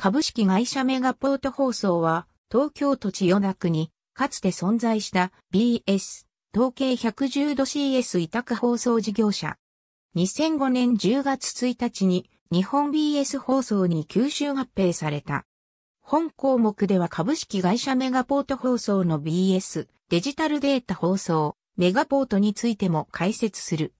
株式会社メガポート放送は、東京都千代田区に、かつて存在した BS、統計110度 CS 委託放送事業者。2005年10月1日に、日本 BS 放送に吸収合併された。本項目では株式会社メガポート放送の BS、デジタルデータ放送、メガポートについても解説する。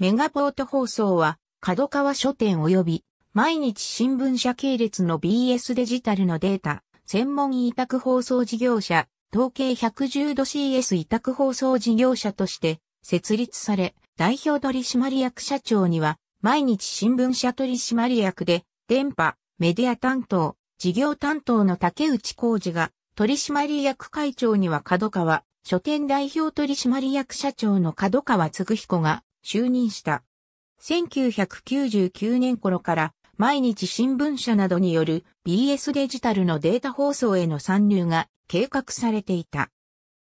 メガポート放送は、角川書店及び毎日新聞社系列の BS デジタルのデータ、専門委託放送事業者、統計110度 CS 委託放送事業者として設立され、代表取締役社長には、毎日新聞社取締役で、電波、メディア担当、事業担当の竹内浩二が、取締役会長には角川、書店代表取締役社長の角川嗣彦が就任した。1999年頃から毎日新聞社などによる BS デジタルのデータ放送への参入が計画されていた。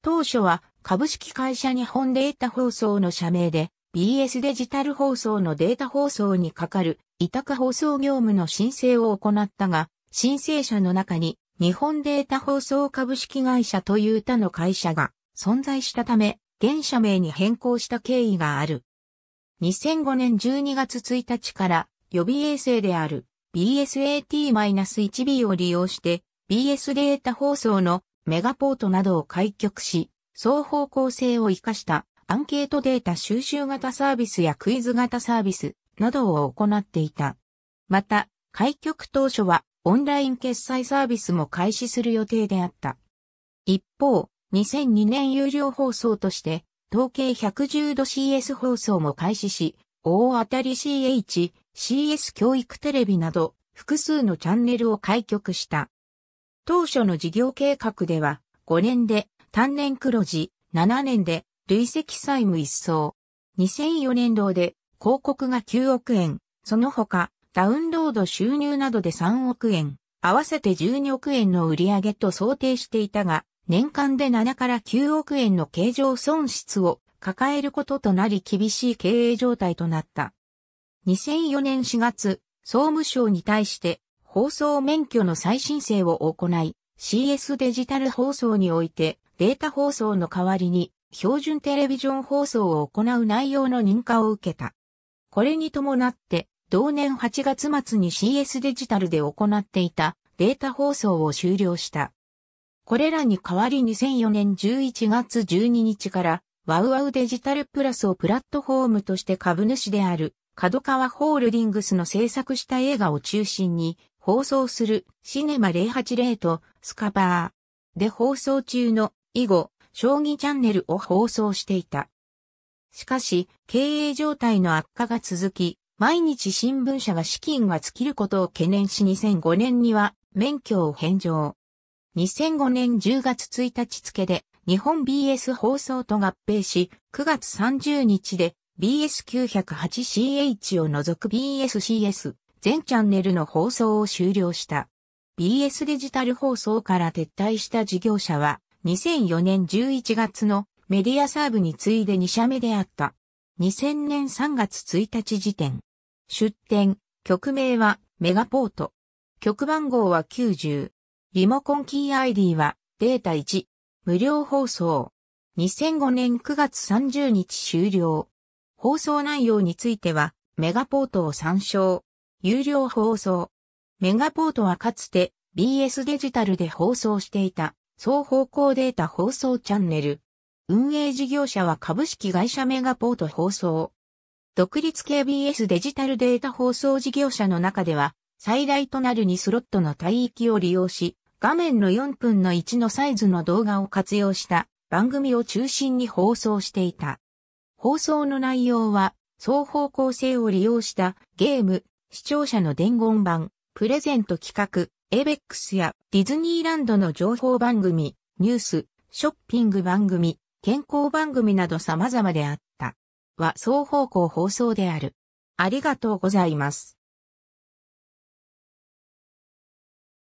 当初は株式会社日本データ放送の社名で BS デジタル放送のデータ放送に係る委託放送業務の申請を行ったが、申請者の中に日本データ放送株式会社という他の会社が存在したため、現社名に変更した経緯がある。2005年12月1日から予備衛星である BSAT-1B を利用して BS データ放送のメガポートなどを開局し、双方向性を活かしたアンケートデータ収集型サービスやクイズ型サービスなどを行っていた。また、開局当初はオンライン決済サービスも開始する予定であった。一方、2002年有料放送として、統計110度 CS 放送も開始し、大当たり CH、CS 教育テレビなど複数のチャンネルを開局した。当初の事業計画では5年で単年黒字、7年で累積債務一層。2004年度で広告が9億円、その他ダウンロード収入などで3億円、合わせて12億円の売り上げと想定していたが、年間で7から9億円の経常損失を抱えることとなり厳しい経営状態となった。2004年4月、総務省に対して放送免許の再申請を行い、CS デジタル放送においてデータ放送の代わりに標準テレビジョン放送を行う内容の認可を受けた。これに伴って、同年8月末に CS デジタルで行っていたデータ放送を終了した。これらに代わり2004年11月12日から、ワウワウデジタルプラスをプラットフォームとして株主である角川ホールディングスの制作した映画を中心に放送するシネマ080とスカバーで放送中の以後、将棋チャンネルを放送していた。しかし、経営状態の悪化が続き、毎日新聞社が資金が尽きることを懸念し2005年には免許を返上。2005年10月1日付で日本 BS 放送と合併し、9月30日で BS908CH を除く BSCS 全チャンネルの放送を終了した。BS デジタル放送から撤退した事業者は2004年11月のメディアサーブに次いで2社目であった。2000年3月1日時点。出展、曲名はメガポート。曲番号は90。リモコンキー ID はデータ1。無料放送。2005年9月30日終了。放送内容については、メガポートを参照。有料放送。メガポートはかつて BS デジタルで放送していた双方向データ放送チャンネル。運営事業者は株式会社メガポート放送。独立系 b s デジタルデータ放送事業者の中では、最大となる2スロットの帯域を利用し、画面の4分の1のサイズの動画を活用した番組を中心に放送していた。放送の内容は、双方向性を利用したゲーム、視聴者の伝言版、プレゼント企画、エベックスやディズニーランドの情報番組、ニュース、ショッピング番組、健康番組など様々であった。は双方向放送である。ありがとうございます。